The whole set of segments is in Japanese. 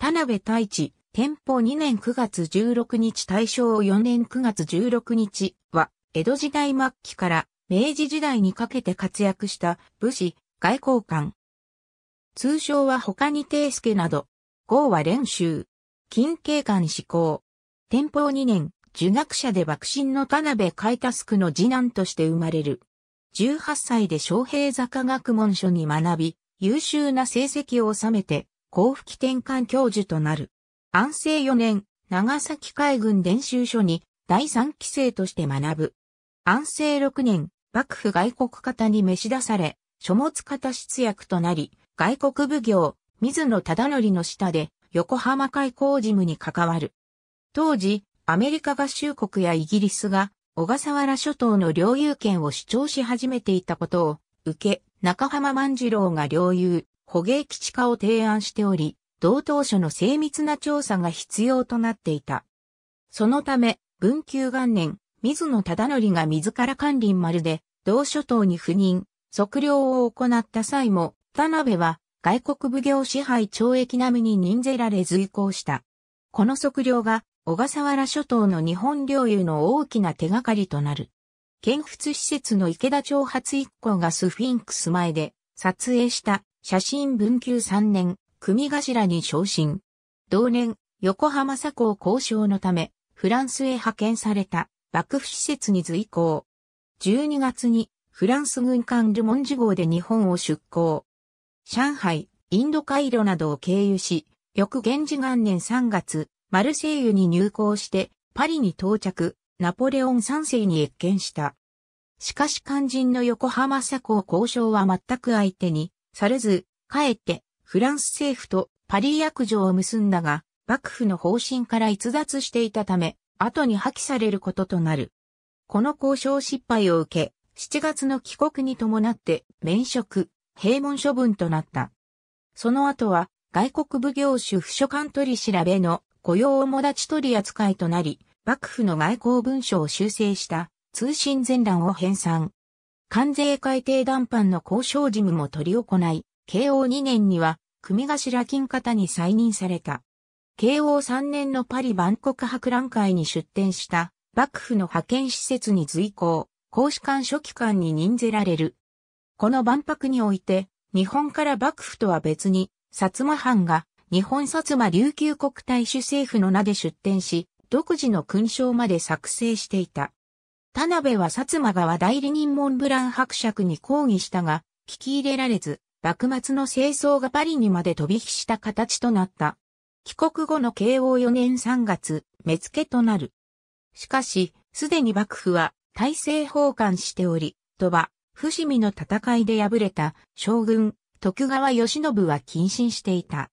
田辺太一、天保2年9月16日大正4年9月16日は、江戸時代末期から明治時代にかけて活躍した武士、外交官。通称は他に定助など、号は練習。近景官志向。天保2年、儒学者で幕臣の田辺海田。スクの次男として生まれる。18歳で昌平坂学問所に学び、優秀な成績を収めて、交付機転換教授となる。安政4年、長崎海軍練習所に第3期生として学ぶ。安政6年、幕府外国方に召し出され、書物方出役となり、外国奉行、水野忠則の下で、横浜海港事務に関わる。当時、アメリカ合衆国やイギリスが、小笠原諸島の領有権を主張し始めていたことを、受け、中浜万次郎が領有、捕鯨基地化を提案しており、同当初の精密な調査が必要となっていた。そのため、文久元年、水野忠則が自ら管理丸で、同諸島に赴任、測量を行った際も、田辺は外国奉行支配懲役並みに任ぜられ随行した。この測量が小笠原諸島の日本領有の大きな手がかりとなる。県仏施設の池田町発一行がスフィンクス前で撮影した写真文久3年、組頭に昇進。同年、横浜佐向交渉のため、フランスへ派遣された幕府施設に随行。12月にフランス軍艦ルモンジ号で日本を出港。上海、インド回路などを経由し、翌元治元年3月、マルセイユに入港して、パリに到着、ナポレオン3世に越見した。しかし肝心の横浜佐向交渉は全く相手にされず、かえって、フランス政府とパリ約定を結んだが、幕府の方針から逸脱していたため、後に破棄されることとなる。この交渉失敗を受け、7月の帰国に伴って免職、閉門処分となった。その後は外国奉行主不所管取り調べの雇用をもだち取り扱いとなり、幕府の外交文書を修正した通信全覧を編纂。関税改定談判の交渉事務も取り行い、慶応2年には、組頭金方に再任された。慶応3年のパリ万国博覧会に出展した、幕府の派遣施設に随行、公使館書記官に任ぜられる。この万博において、日本から幕府とは別に、薩摩藩が日本薩摩琉球国大主政府の名で出展し、独自の勲章まで作成していた。田辺は薩摩川代理人モンブラン伯爵に抗議したが、聞き入れられず、幕末の清掃がパリにまで飛び火した形となった。帰国後の慶応4年3月、目付となる。しかし、すでに幕府は大政奉還しており、と羽、伏見の戦いで敗れた将軍、徳川慶喜は謹慎していた。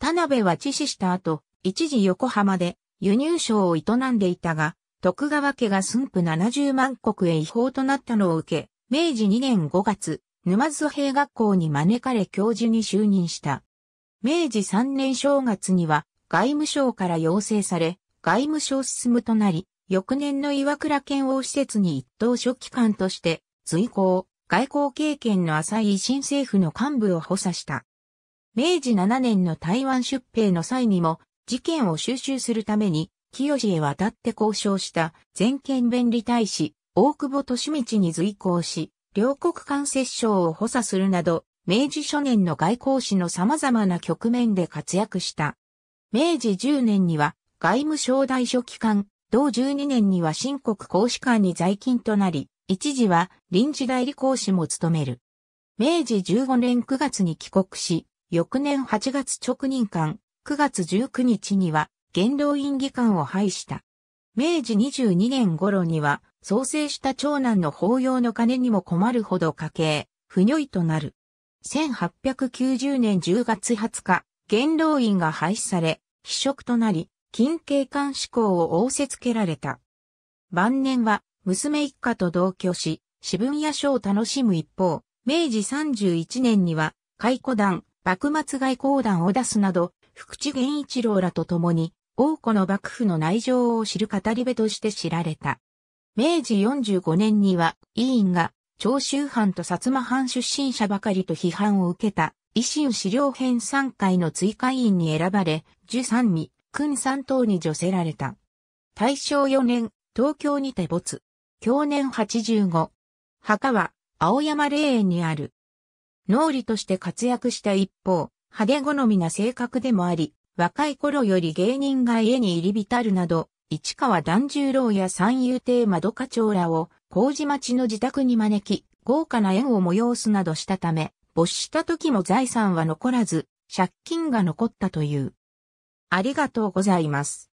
田辺は致死した後、一時横浜で輸入商を営んでいたが、徳川家が寸府70万国へ違法となったのを受け、明治2年5月、沼津兵学校に招かれ教授に就任した。明治3年正月には外務省から要請され、外務省進むとなり、翌年の岩倉県王施設に一等書記官として、随行、外交経験の浅い新政府の幹部を補佐した。明治7年の台湾出兵の際にも、事件を収集するために、清へ渡って交渉した全権弁理大使、大久保利道に随行し、両国間接触を補佐するなど、明治初年の外交史の様々な局面で活躍した。明治10年には外務省大書記官、同12年には新国公使館に在勤となり、一時は臨時代理公使も務める。明治15年9月に帰国し、翌年8月直任官、9月19日には元老院議官を廃した。明治22年頃には、創生した長男の法要の金にも困るほど家計、不如意となる。1890年10月20日、元老院が廃止され、非職となり、近景観志向を仰せつけられた。晩年は、娘一家と同居し、私文や書を楽しむ一方、明治31年には、解雇団、幕末外交団を出すなど、福地源一郎らと共に、王子の幕府の内情を知る語り部として知られた。明治45年には、委員が、長州藩と薩摩藩出身者ばかりと批判を受けた、維新資料編3回の追加委員に選ばれ、十三に、君三等に助せられた。大正4年、東京にて没。去年85。墓は、青山霊園にある。脳裏として活躍した一方、派手好みな性格でもあり、若い頃より芸人が家に入り浸るなど、市川團十郎や三遊亭窓課長らを、麹町の自宅に招き、豪華な縁を催すなどしたため、没した時も財産は残らず、借金が残ったという。ありがとうございます。